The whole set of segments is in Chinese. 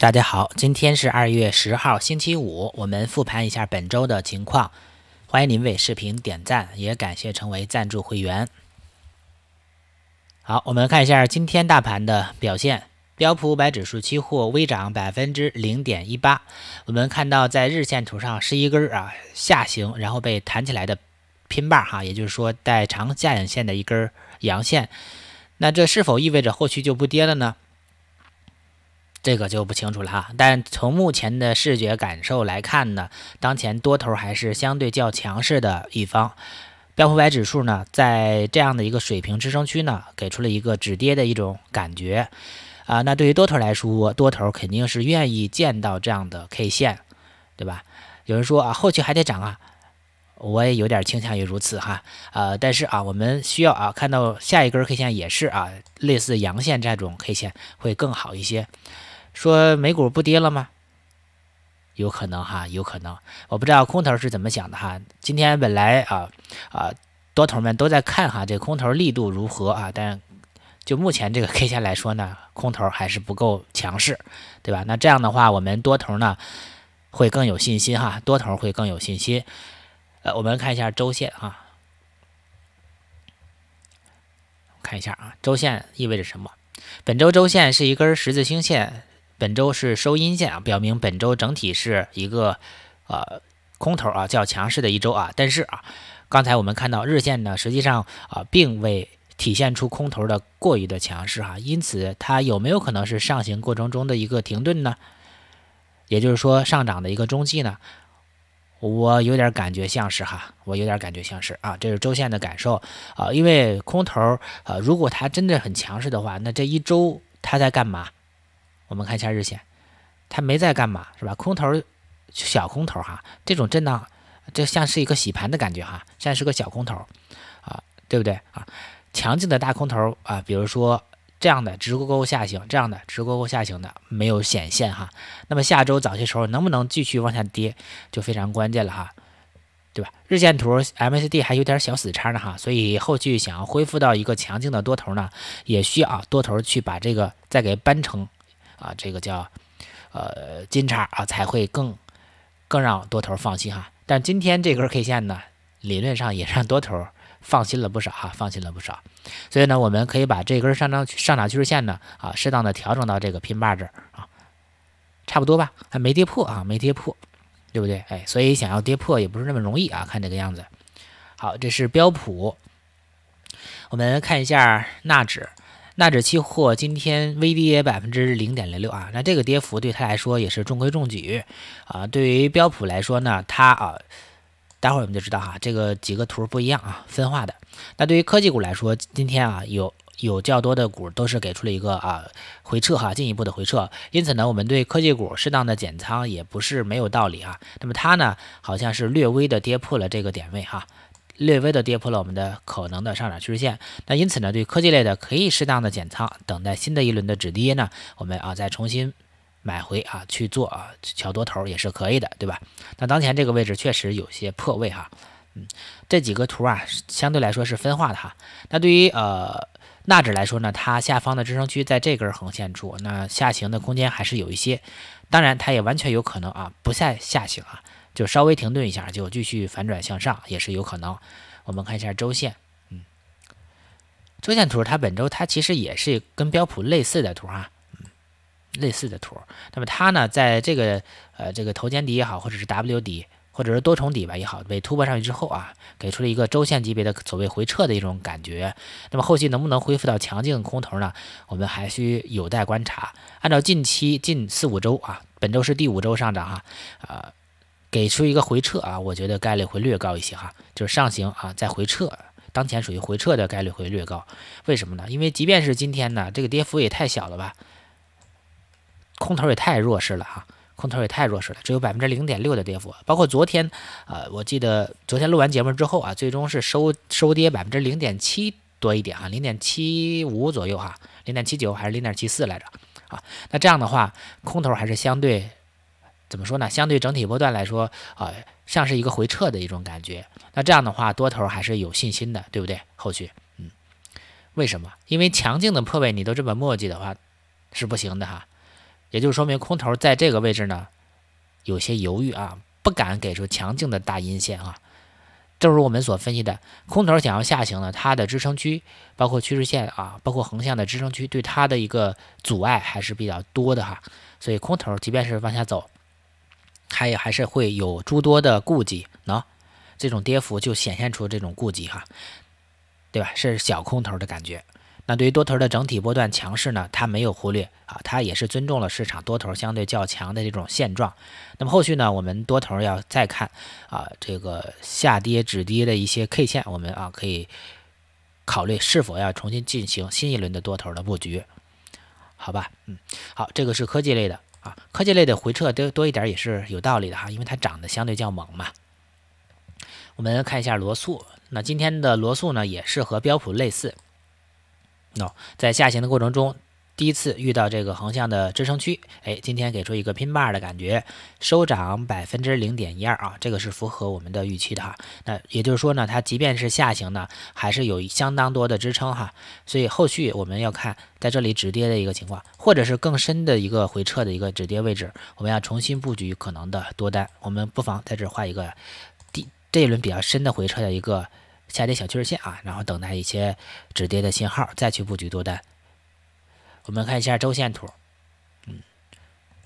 大家好，今天是二月十号，星期五，我们复盘一下本周的情况。欢迎您为视频点赞，也感谢成为赞助会员。好，我们看一下今天大盘的表现，标普五百指数期货微涨百分之零点一八。我们看到在日线图上是一根啊下行，然后被弹起来的拼棒哈，也就是说带长下影线的一根阳线。那这是否意味着后续就不跌了呢？这个就不清楚了哈，但从目前的视觉感受来看呢，当前多头还是相对较强势的一方。标普百指数呢，在这样的一个水平支撑区呢，给出了一个止跌的一种感觉啊。那对于多头来说，多头肯定是愿意见到这样的 K 线，对吧？有人说啊，后期还得涨啊，我也有点倾向于如此哈。呃，但是啊，我们需要啊，看到下一根 K 线也是啊，类似阳线这种 K 线会更好一些。说美股不跌了吗？有可能哈，有可能。我不知道空头是怎么想的哈。今天本来啊啊，多头们都在看哈，这空头力度如何啊？但就目前这个 K 线来说呢，空头还是不够强势，对吧？那这样的话，我们多头呢会更有信心哈，多头会更有信心。呃，我们看一下周线哈，看一下啊，周线意味着什么？本周周线是一根十字星线。本周是收阴线啊，表明本周整体是一个呃空头啊较强势的一周啊。但是啊，刚才我们看到日线呢，实际上啊并未体现出空头的过于的强势哈。因此，它有没有可能是上行过程中的一个停顿呢？也就是说，上涨的一个中继呢？我有点感觉像是哈，我有点感觉像是啊，这是周线的感受啊，因为空头啊，如果它真的很强势的话，那这一周它在干嘛？我们看一下日线，它没在干嘛，是吧？空头，小空头哈，这种震荡，这像是一个洗盘的感觉哈，像是个小空头，啊，对不对啊？强劲的大空头啊，比如说这样的直勾勾下行，这样的直勾勾下行的没有显现哈，那么下周早些时候能不能继续往下跌，就非常关键了哈，对吧？日线图 m a c d 还有点小死叉呢哈，所以后续想要恢复到一个强劲的多头呢，也需要多头去把这个再给扳成。啊，这个叫，呃，金叉啊，才会更，更让多头放心哈。但今天这根 K 线呢，理论上也让多头放心了不少哈，放心了不少。所以呢，我们可以把这根上涨上涨趋势线呢，啊，适当的调整到这个拼霸这儿啊，差不多吧，还没跌破啊，没跌破，对不对？哎，所以想要跌破也不是那么容易啊。看这个样子，好，这是标普，我们看一下纳指。纳指期货今天微跌百分之零点零六啊，那这个跌幅对他来说也是中规中矩啊。对于标普来说呢，它啊，待会儿我们就知道哈，这个几个图不一样啊，分化的。那对于科技股来说，今天啊，有有较多的股都是给出了一个啊回撤哈，进一步的回撤。因此呢，我们对科技股适当的减仓也不是没有道理啊。那么它呢，好像是略微的跌破了这个点位哈。略微的跌破了我们的可能的上涨趋势线，那因此呢，对科技类的可以适当的减仓，等待新的一轮的止跌呢，我们啊再重新买回啊去做啊桥多头也是可以的，对吧？那当前这个位置确实有些破位哈，嗯，这几个图啊相对来说是分化的哈。那对于呃纳指来说呢，它下方的支撑区在这根横线处，那下行的空间还是有一些，当然它也完全有可能啊不再下行啊。就稍微停顿一下，就继续反转向上也是有可能。我们看一下周线，嗯，周线图它本周它其实也是跟标普类似的图啊，嗯，类似的图。那么它呢，在这个呃这个头肩底也好，或者是 W 底，或者是多重底吧也好，被突破上去之后啊，给出了一个周线级别的所谓回撤的一种感觉。那么后期能不能恢复到强劲空头呢？我们还需有待观察。按照近期近四五周啊，本周是第五周上涨啊，呃。给出一个回撤啊，我觉得概率会略高一些哈，就是上行啊再回撤，当前属于回撤的概率会略高，为什么呢？因为即便是今天呢，这个跌幅也太小了吧，空头也太弱势了哈，空头也太弱势了，只有百分之零点六的跌幅，包括昨天，呃，我记得昨天录完节目之后啊，最终是收收跌百分之零点七多一点啊，零点七五左右哈，零点七九还是零点七四来着啊，那这样的话，空头还是相对。怎么说呢？相对整体波段来说，啊，像是一个回撤的一种感觉。那这样的话，多头还是有信心的，对不对？后续，嗯，为什么？因为强劲的破位，你都这么磨叽的话，是不行的哈。也就是说明空头在这个位置呢，有些犹豫啊，不敢给出强劲的大阴线啊。正如我们所分析的，空头想要下行呢，它的支撑区，包括趋势线啊，包括横向的支撑区，对它的一个阻碍还是比较多的哈。所以空头即便是往下走。它也还是会有诸多的顾忌，喏，这种跌幅就显现出这种顾忌哈，对吧？是小空头的感觉。那对于多头的整体波段强势呢，它没有忽略啊，它也是尊重了市场多头相对较强的这种现状。那么后续呢，我们多头要再看啊，这个下跌止跌的一些 K 线，我们啊可以考虑是否要重新进行新一轮的多头的布局，好吧？嗯，好，这个是科技类的。科技类的回撤多多一点也是有道理的哈，因为它涨得相对较猛嘛。我们看一下罗素，那今天的罗素呢也是和标普类似，那在下行的过程中。第一次遇到这个横向的支撑区，哎，今天给出一个拼板的感觉，收涨百分之零点一二啊，这个是符合我们的预期的哈。那也就是说呢，它即便是下行呢，还是有相当多的支撑哈。所以后续我们要看在这里止跌的一个情况，或者是更深的一个回撤的一个止跌位置，我们要重新布局可能的多单。我们不妨在这画一个第这一轮比较深的回撤的一个下跌小趋势线啊，然后等待一些止跌的信号，再去布局多单。我们看一下周线图，嗯，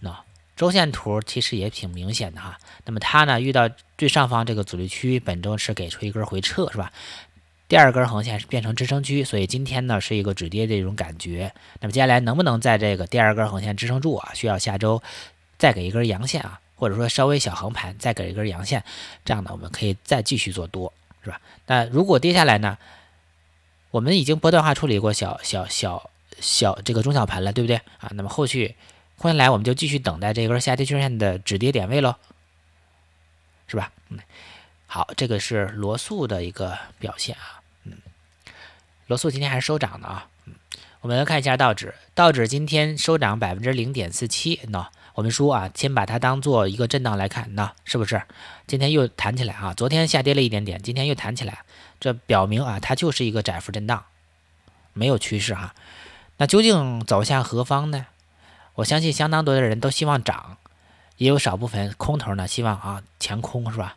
那周线图其实也挺明显的哈。那么它呢遇到最上方这个阻力区，本周是给出一根回撤，是吧？第二根横线是变成支撑区，所以今天呢是一个止跌的一种感觉。那么接下来能不能在这个第二根横线支撑住啊？需要下周再给一根阳线啊，或者说稍微小横盘再给一根阳线，这样呢我们可以再继续做多，是吧？那如果跌下来呢，我们已经波段化处理过，小小小。小这个中小盘了，对不对啊？那么后续，接来我们就继续等待这根下跌均线的止跌点位喽，是吧？嗯，好，这个是罗素的一个表现啊，嗯，罗素今天还是收涨的啊，嗯，我们来看一下道指，道指今天收涨百分之零点四七，那我们说啊，先把它当做一个震荡来看，那是不是今天又弹起来啊？昨天下跌了一点点，今天又弹起来，这表明啊，它就是一个窄幅震荡，没有趋势哈。那究竟走向何方呢？我相信相当多的人都希望涨，也有少部分空头呢希望啊前空是吧？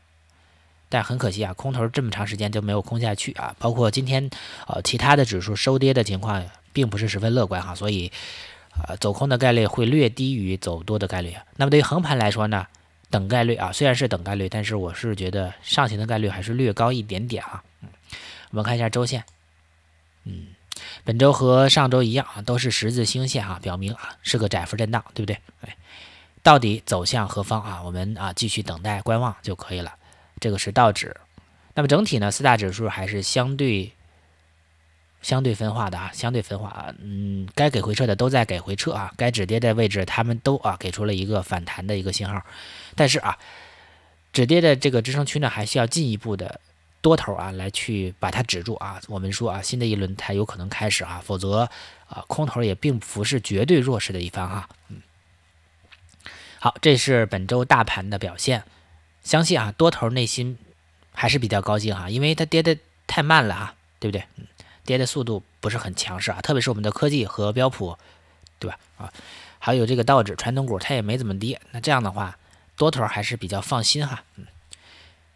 但很可惜啊，空头这么长时间就没有空下去啊。包括今天呃其他的指数收跌的情况并不是十分乐观哈，所以呃走空的概率会略低于走多的概率。那么对于横盘来说呢，等概率啊，虽然是等概率，但是我是觉得上行的概率还是略高一点点啊。嗯，我们看一下周线，嗯。本周和上周一样啊，都是十字星线啊，表明啊是个窄幅震荡，对不对？哎，到底走向何方啊？我们啊继续等待观望就可以了。这个是道指，那么整体呢，四大指数还是相对相对分化的啊，相对分化啊。嗯，该给回撤的都在给回撤啊，该止跌的位置他们都啊给出了一个反弹的一个信号，但是啊，止跌的这个支撑区呢还需要进一步的。多头啊，来去把它止住啊！我们说啊，新的一轮才有可能开始啊，否则啊，空头也并不是绝对弱势的一方哈。嗯，好，这是本周大盘的表现，相信啊，多头内心还是比较高兴啊，因为它跌的太慢了啊，对不对？嗯，跌的速度不是很强势啊，特别是我们的科技和标普，对吧？啊，还有这个道指，传统股它也没怎么跌，那这样的话，多头还是比较放心哈。嗯，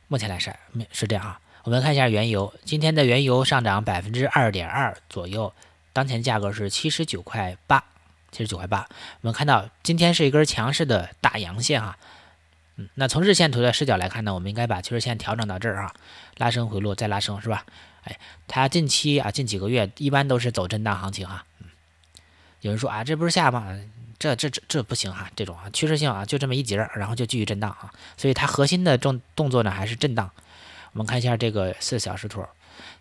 目前来说没是这样啊。我们看一下原油，今天的原油上涨百分之二点二左右，当前价格是七十九块八，七十九块八。我们看到今天是一根强势的大阳线哈，嗯，那从日线图的视角来看呢，我们应该把趋势线调整到这儿啊，拉升回落再拉升是吧？哎，它近期啊近几个月一般都是走震荡行情哈，嗯，有人说啊这不是下吗？这这这这不行哈，这种啊趋势性啊就这么一节，然后就继续震荡啊，所以它核心的重动作呢还是震荡。我们看一下这个四小时图，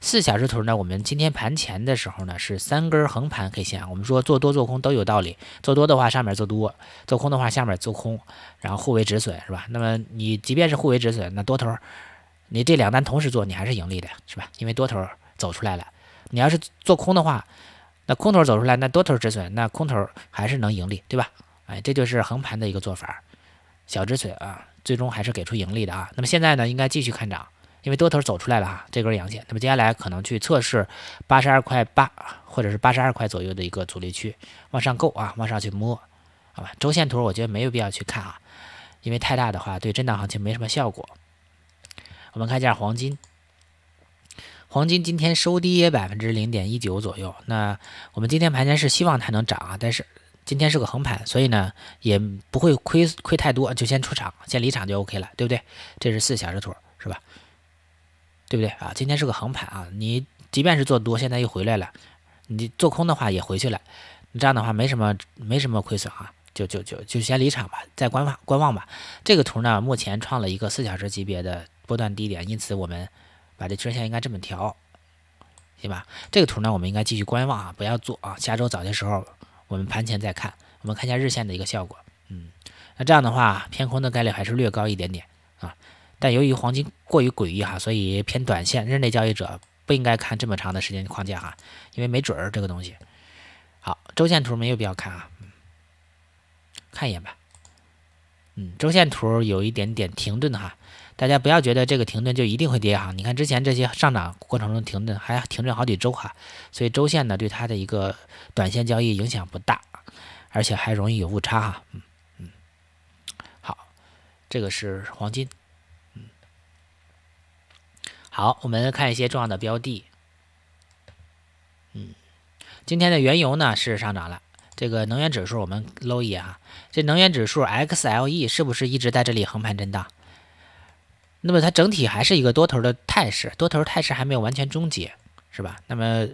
四小时图呢，我们今天盘前的时候呢是三根横盘 K 线我们说做多做空都有道理，做多的话上面做多，做空的话下面做空，然后互为止损是吧？那么你即便是互为止损，那多头你这两单同时做，你还是盈利的，是吧？因为多头走出来了，你要是做空的话，那空头走出来，那多头止损，那空头还是能盈利，对吧？哎，这就是横盘的一个做法，小止损啊，最终还是给出盈利的啊。那么现在呢，应该继续看涨。因为多头走出来了哈，这根阳线，那么接下来可能去测试八十二块八或者是八十二块左右的一个阻力区，往上够啊，往上去摸，好吧？周线图我觉得没有必要去看啊，因为太大的话对震荡行情没什么效果。我们看一下黄金，黄金今天收低百分之零点一九左右，那我们今天盘前是希望它能涨啊，但是今天是个横盘，所以呢也不会亏亏太多，就先出场，先离场就 OK 了，对不对？这是四小时图，是吧？对不对啊？今天是个横盘啊，你即便是做多，现在又回来了；你做空的话也回去了，你这样的话没什么没什么亏损啊，就就就就先离场吧，再观望观望吧。这个图呢，目前创了一个四小时级别的波段低点，因此我们把这均线应该这么调，行吧？这个图呢，我们应该继续观望啊，不要做啊。下周早些时候我们盘前再看，我们看一下日线的一个效果。嗯，那这样的话偏空的概率还是略高一点点。但由于黄金过于诡异哈，所以偏短线日内交易者不应该看这么长的时间框架哈，因为没准儿这个东西。好，周线图没有必要看啊，看一眼吧。嗯，周线图有一点点停顿哈，大家不要觉得这个停顿就一定会跌哈，你看之前这些上涨过程中停顿还停顿好几周哈，所以周线呢对它的一个短线交易影响不大，而且还容易有误差哈。嗯嗯，好，这个是黄金。好，我们看一些重要的标的。嗯，今天的原油呢是上涨了。这个能源指数我们搂一眼啊，这能源指数 XLE 是不是一直在这里横盘震荡？那么它整体还是一个多头的态势，多头态势还没有完全终结，是吧？那么，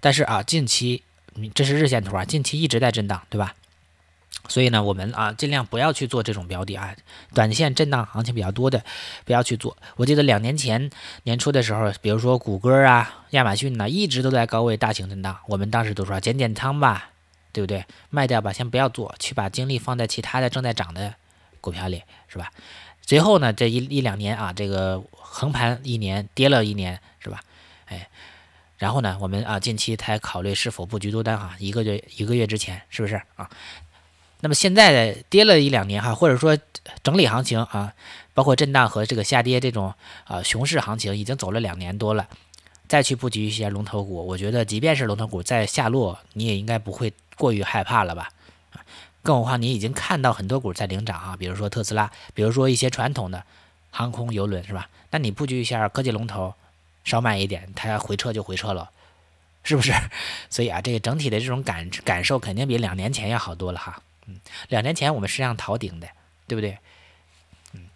但是啊，近期你这是日线图啊，近期一直在震荡，对吧？所以呢，我们啊尽量不要去做这种标的啊，短线震荡行情比较多的，不要去做。我记得两年前年初的时候，比如说谷歌啊、亚马逊呢，一直都在高位大型震荡，我们当时都说减减仓吧，对不对？卖掉吧，先不要做，去把精力放在其他的正在涨的股票里，是吧？随后呢，这一一两年啊，这个横盘一年，跌了一年，是吧？哎，然后呢，我们啊近期才考虑是否布局多单哈，一个月一个月之前，是不是啊？那么现在跌了一两年哈，或者说整理行情啊，包括震荡和这个下跌这种啊熊市行情已经走了两年多了，再去布局一些龙头股，我觉得即便是龙头股在下落，你也应该不会过于害怕了吧？更何况你已经看到很多股在领涨啊，比如说特斯拉，比如说一些传统的航空游轮是吧？那你布局一下科技龙头，少买一点，它回撤就回撤了，是不是？所以啊，这个整体的这种感感受肯定比两年前要好多了哈。两年前我们是让逃顶的，对不对？嗯，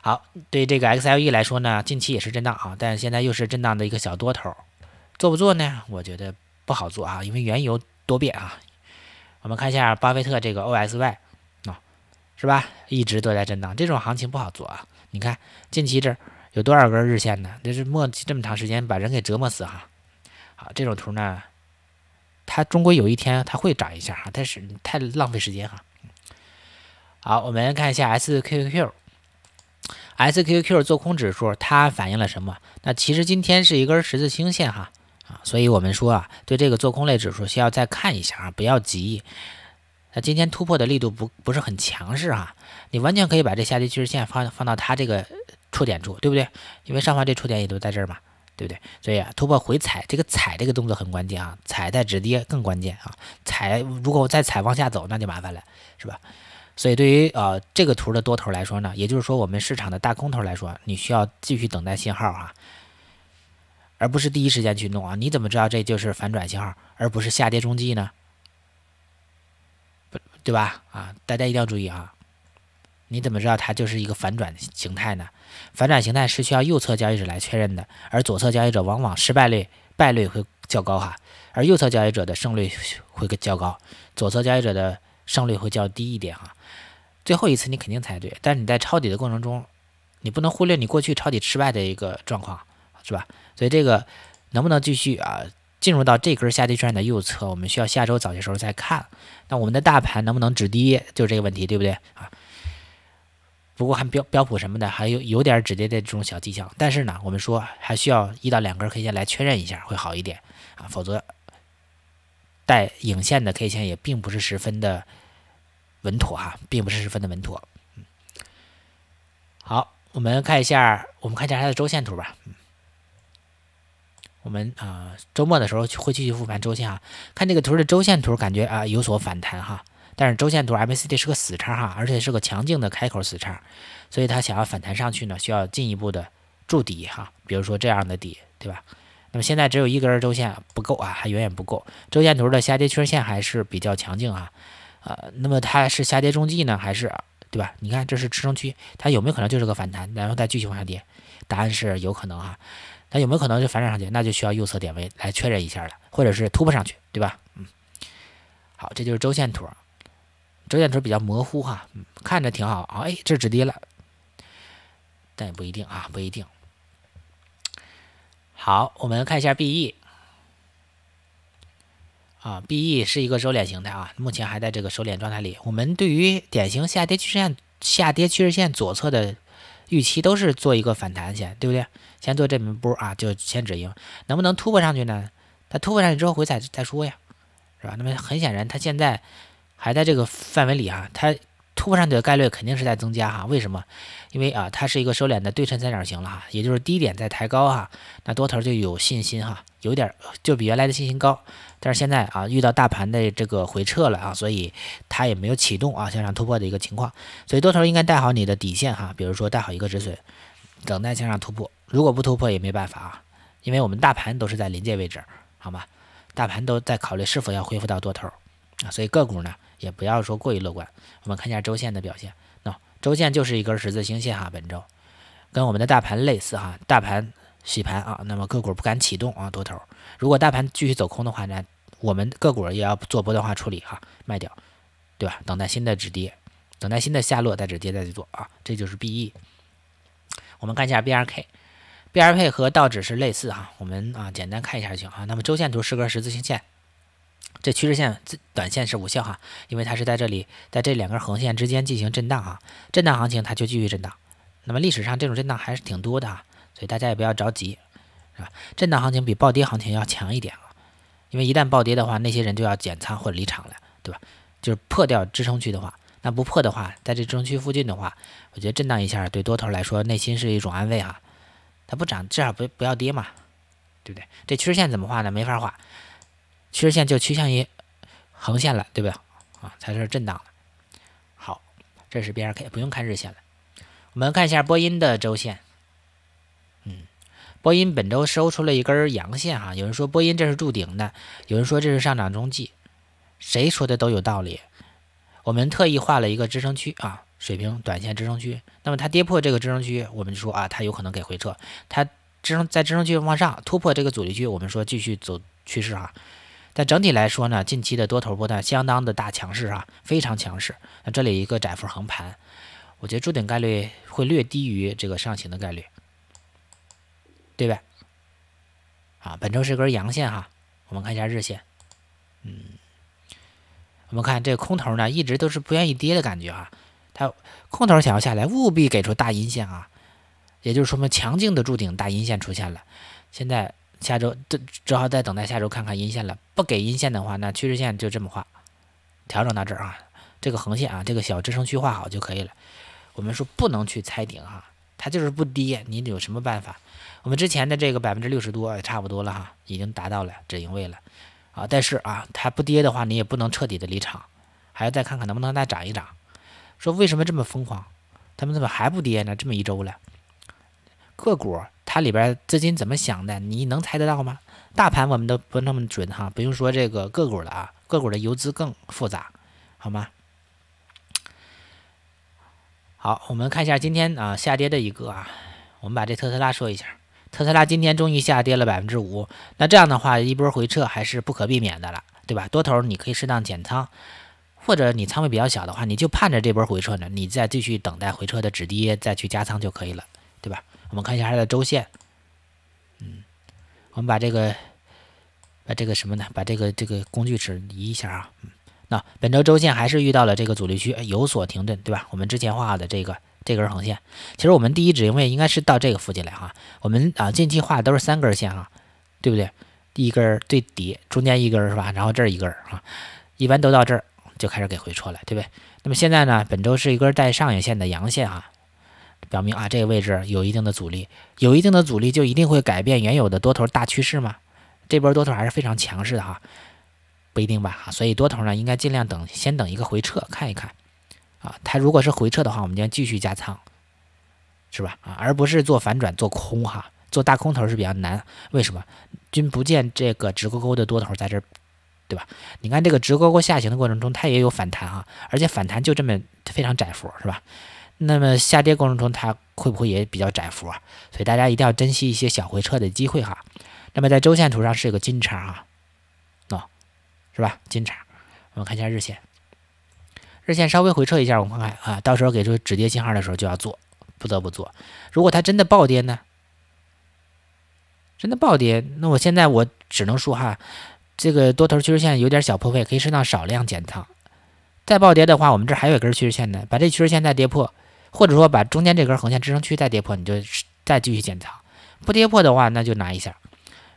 好，对这个 XLE 来说呢，近期也是震荡啊，但现在又是震荡的一个小多头，做不做呢？我觉得不好做啊，因为原油多变啊。我们看一下巴菲特这个 OSY 啊，是吧？一直都在震荡，这种行情不好做啊。你看近期这儿有多少根日线呢？这是磨这么长时间，把人给折磨死哈。好，这种图呢？它终归有一天它会涨一下哈，但是太浪费时间哈。好，我们看一下 SQQQ，SQQQ 做空指数它反映了什么？那其实今天是一根十字星线哈啊，所以我们说啊，对这个做空类指数需要再看一下啊，不要急。那今天突破的力度不不是很强势哈，你完全可以把这下跌趋势线放放到它这个触点处，对不对？因为上方这触点也都在这儿嘛。对不对？所以啊，突破回踩这个踩这个动作很关键啊，踩在止跌更关键啊，踩如果我再踩往下走那就麻烦了，是吧？所以对于呃这个图的多头来说呢，也就是说我们市场的大空头来说，你需要继续等待信号啊，而不是第一时间去弄啊。你怎么知道这就是反转信号，而不是下跌中继呢？对吧？啊，大家一定要注意啊。你怎么知道它就是一个反转形态呢？反转形态是需要右侧交易者来确认的，而左侧交易者往往失败率败率会较高哈，而右侧交易者的胜率会较高，左侧交易者的胜率会较低一点哈。最后一次你肯定猜对，但是你在抄底的过程中，你不能忽略你过去抄底失败的一个状况，是吧？所以这个能不能继续啊？进入到这根下跌圈的右侧，我们需要下周早些时候再看。那我们的大盘能不能止跌，就是这个问题，对不对啊？不过，还标标普什么的，还有有点止跌的这种小迹象。但是呢，我们说还需要一到两根 K 线来确认一下，会好一点啊。否则，带影线的 K 线也并不是十分的稳妥哈，并不是十分的稳妥。好，我们看一下，我们看一下它的周线图吧。我们啊，周末的时候会继续复盘周线啊。看这个图的周线图，感觉啊有所反弹哈。但是周线图 MACD 是个死叉哈，而且是个强劲的开口死叉，所以它想要反弹上去呢，需要进一步的筑底哈，比如说这样的底，对吧？那么现在只有一根周线不够啊，还远远不够。周线图的下跌趋势线还是比较强劲啊，呃，那么它是下跌中继呢，还是对吧？你看这是支撑区，它有没有可能就是个反弹，然后再继续往下跌？答案是有可能哈。它有没有可能就反转上去？那就需要右侧点位来确认一下了，或者是突破上去，对吧？嗯，好，这就是周线图。折线图比较模糊哈，看着挺好啊，哎，这是止跌了，但也不一定啊，不一定。好，我们看一下 B E 啊，B E 是一个收敛形态啊，目前还在这个收敛状态里。我们对于典型下跌趋势线、下跌趋势线左侧的预期都是做一个反弹线，对不对？先做这么波啊，就先止盈，能不能突破上去呢？它突破上去之后回踩再说呀，是吧？那么很显然，它现在。还在这个范围里啊，它突破上去的概率肯定是在增加哈。为什么？因为啊，它是一个收敛的对称三角形了哈，也就是低点在抬高哈，那多头就有信心哈，有点就比原来的信心高。但是现在啊，遇到大盘的这个回撤了啊，所以它也没有启动啊，向上突破的一个情况。所以多头应该带好你的底线哈，比如说带好一个止损，等待向上突破。如果不突破也没办法啊，因为我们大盘都是在临界位置，好吗？大盘都在考虑是否要恢复到多头啊，所以个股呢？也不要说过于乐观，我们看一下周线的表现。那周线就是一根十字星线哈，本周跟我们的大盘类似哈，大盘洗盘啊，那么个股不敢启动啊，多头。如果大盘继续走空的话呢，我们个股也要做波段化处理哈，卖掉，对吧？等待新的止跌，等待新的下落，再止跌再去做啊，这就是 BE。我们看一下 BRK，BRK 和道指是类似哈，我们啊简单看一下就行啊。那么周线图是根十字星线。这趋势线、这短线是无效哈，因为它是在这里，在这两根横线之间进行震荡啊，震荡行情它就继续震荡。那么历史上这种震荡还是挺多的哈，所以大家也不要着急，是吧？震荡行情比暴跌行情要强一点啊，因为一旦暴跌的话，那些人就要减仓或者离场了，对吧？就是破掉支撑区的话，那不破的话，在这支撑区附近的话，我觉得震荡一下对多头来说内心是一种安慰哈，它不涨至少不不要跌嘛，对不对？这趋势线怎么画呢？没法画。趋势线就趋向于横线了，对不对？啊，它是震荡的。好，这是 B 二 K，不用看日线了。我们看一下波音的周线。嗯，波音本周收出了一根阳线哈。有人说波音这是筑顶的，有人说这是上涨中继，谁说的都有道理。我们特意画了一个支撑区啊，水平短线支撑区。那么它跌破这个支撑区，我们就说啊，它有可能给回撤。它支撑在支撑区往上突破这个阻力区，我们说继续走趋势哈。但整体来说呢，近期的多头波段相当的大强势啊，非常强势。那这里一个窄幅横盘，我觉得筑顶概率会略低于这个上行的概率，对吧？啊，本周是一根阳线哈，我们看一下日线，嗯，我们看这空头呢一直都是不愿意跌的感觉啊，它空头想要下来，务必给出大阴线啊，也就是说明强劲的筑顶大阴线出现了，现在。下周，这只好再等待下周看看阴线了。不给阴线的话，那趋势线就这么画，调整到这儿啊，这个横线啊，这个小支撑区画好就可以了。我们说不能去猜顶哈，它就是不跌，你有什么办法？我们之前的这个百分之六十多差不多了哈，已经达到了止盈位了啊。但是啊，它不跌的话，你也不能彻底的离场，还要再看看能不能再涨一涨。说为什么这么疯狂？他们怎么还不跌呢？这么一周了，个股。它里边资金怎么想的？你能猜得到吗？大盘我们都不那么准哈，不用说这个个股了啊，个股的游资更复杂，好吗？好，我们看一下今天啊下跌的一个啊，我们把这特斯拉说一下。特斯拉今天终于下跌了百分之五，那这样的话一波回撤还是不可避免的了，对吧？多头你可以适当减仓，或者你仓位比较小的话，你就盼着这波回撤呢，你再继续等待回撤的止跌，再去加仓就可以了，对吧？我们看一下它的周线，嗯，我们把这个把这个什么呢？把这个这个工具尺移一下啊，嗯，那本周周线还是遇到了这个阻力区，有所停顿，对吧？我们之前画的这个这根横线，其实我们第一止盈位应该是到这个附近来哈。我们啊近期画的都是三根线哈，对不对？一根最底，中间一根是吧？然后这一根啊，一般都到这儿就开始给回撤了，对不对？那么现在呢，本周是一根带上影线的阳线啊。表明啊，这个位置有一定的阻力，有一定的阻力就一定会改变原有的多头大趋势吗？这波多头还是非常强势的哈，不一定吧哈，所以多头呢应该尽量等，先等一个回撤看一看啊，它如果是回撤的话，我们将继续加仓，是吧啊，而不是做反转做空哈，做大空头是比较难，为什么均不见这个直勾勾的多头在这，儿。对吧？你看这个直勾勾下行的过程中，它也有反弹啊，而且反弹就这么非常窄幅，是吧？那么下跌过程中，它会不会也比较窄幅啊？所以大家一定要珍惜一些小回撤的机会哈。那么在周线图上是一个金叉哈，喏，是吧？金叉。我们看一下日线，日线稍微回撤一下，我们看啊，到时候给出止跌信号的时候就要做，不得不做。如果它真的暴跌呢？真的暴跌，那我现在我只能说哈，这个多头趋势线有点小破位，可以适当少量减仓。再暴跌的话，我们这还有一根趋势线呢，把这趋势线再跌破。或者说，把中间这根横线支撑区再跌破，你就再继续减仓；不跌破的话，那就拿一下，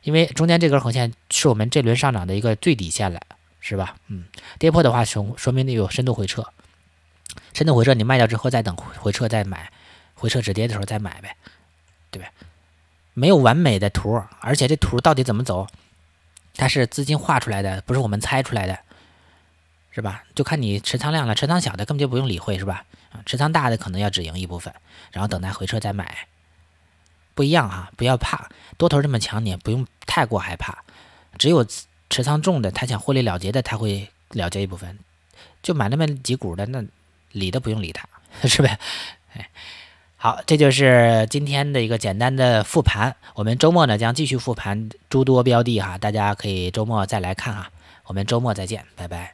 因为中间这根横线是我们这轮上涨的一个最底线了，是吧？嗯，跌破的话，说明你有深度回撤，深度回撤你卖掉之后，再等回撤再买，回撤止跌的时候再买呗，对吧？没有完美的图，而且这图到底怎么走，它是资金画出来的，不是我们猜出来的。是吧？就看你持仓量了。持仓小的根本就不用理会，是吧？啊，持仓大的可能要止盈一部分，然后等待回撤再买，不一样啊！不要怕，多头这么强，你不用太过害怕。只有持仓重的，他想获利了结的，他会了结一部分。就买那么几股的，那理都不用理他，是吧？哎，好，这就是今天的一个简单的复盘。我们周末呢将继续复盘诸多标的哈，大家可以周末再来看啊。我们周末再见，拜拜。